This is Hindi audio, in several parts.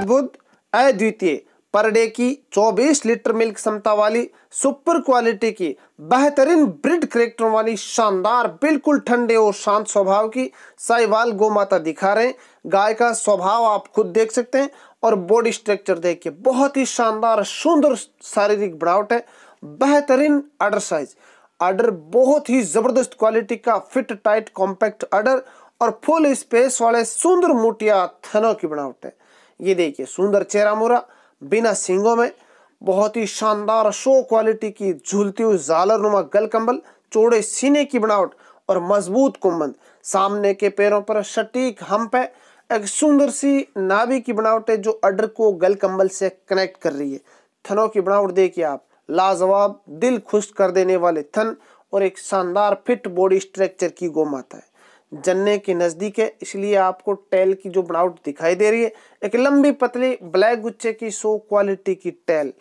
अद्भुत अद्वितीय पर डे की 24 लीटर मिल्क क्षमता वाली सुपर क्वालिटी की बेहतरीन ब्रिड करेक्टर वाली शानदार बिल्कुल ठंडे और शांत स्वभाव की साहिवाल गोमाता दिखा रहे हैं गाय का स्वभाव आप खुद देख सकते हैं और बॉडी स्ट्रक्चर देख के बहुत ही शानदार सुंदर शारीरिक बनावट है बेहतरीन अडर साइज अडर बहुत ही ज़बरदस्त क्वालिटी का फिट टाइट कॉम्पैक्ट अडर और फुल स्पेस वाले सुंदर मोटिया थनों की बनावट है ये देखिए सुंदर चेहरा मोरा बिना सिंगों में बहुत ही शानदार शो क्वालिटी की झूलती हुई जालर नुमा गल कम्बल चौड़े सीने की बनावट और मजबूत कुंबंद सामने के पैरों पर सटीक हम्प है एक सुंदर सी नाभि की बनावट है जो अडर को गल कम्बल से कनेक्ट कर रही है थनों की बनावट देखिए आप लाजवाब दिल खुश कर देने वाले थन और एक शानदार फिट बॉडी स्ट्रक्चर की गोमाता है जन्ने के नज़दीक है इसलिए आपको टेल की जो बनावट दिखाई दे रही है एक लंबी पतली ब्लैक गुच्छे की सो क्वालिटी की टेल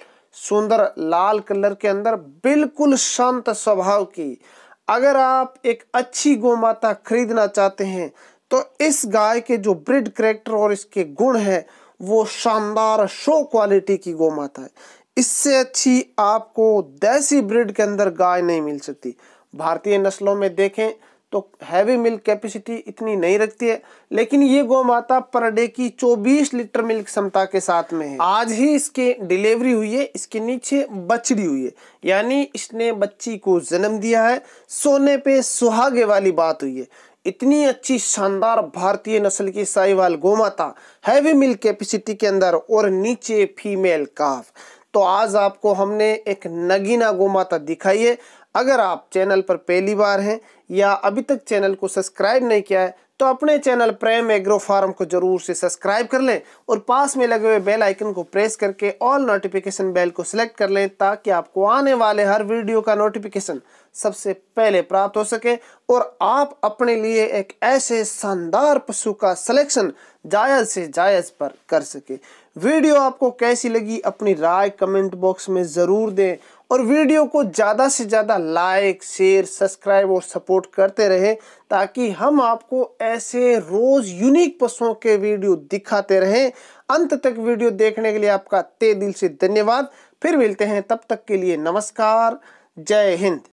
सुंदर लाल कलर के अंदर बिल्कुल शांत स्वभाव की अगर आप एक अच्छी गौमाता खरीदना चाहते हैं तो इस गाय के जो ब्रिड करेक्टर और इसके गुण हैं वो शानदार शो क्वालिटी की गौमाता है इससे अच्छी आपको देसी ब्रिड के अंदर गाय नहीं मिल सकती भारतीय नस्लों में देखें तो हैवी मिल्क कैपेसिटी इतनी नहीं रखती है लेकिन ये गौ माता पर डे की 24 लीटर मिल्क क्षमता के साथ में है आज ही इसके डिलीवरी हुई है इसके नीचे बछड़ी हुई है यानी इसने बच्ची को जन्म दिया है सोने पे सुहागे वाली बात हुई है इतनी अच्छी शानदार भारतीय नस्ल की साहिवाल माता हैवी मिल्क कैपेसिटी के अंदर और नीचे फीमेल काफ तो आज आपको हमने एक नगीना माता दिखाई है अगर आप चैनल पर पहली बार हैं या अभी तक चैनल को सब्सक्राइब नहीं किया है तो अपने चैनल प्रेम एग्रो फार्म को जरूर से सब्सक्राइब कर लें और पास में लगे हुए बेल आइकन को प्रेस करके ऑल नोटिफिकेशन बेल को सिलेक्ट कर लें ताकि आपको आने वाले हर वीडियो का नोटिफिकेशन सबसे पहले प्राप्त हो सके और आप अपने लिए एक ऐसे शानदार पशु का सिलेक्शन जायज़ से जायज़ पर कर सके वीडियो आपको कैसी लगी अपनी राय कमेंट बॉक्स में ज़रूर दें और वीडियो को ज़्यादा से ज़्यादा लाइक शेयर सब्सक्राइब और सपोर्ट करते रहें ताकि हम आपको ऐसे रोज़ यूनिक पशुओं के वीडियो दिखाते रहें अंत तक वीडियो देखने के लिए आपका तय दिल से धन्यवाद फिर मिलते हैं तब तक के लिए नमस्कार जय हिंद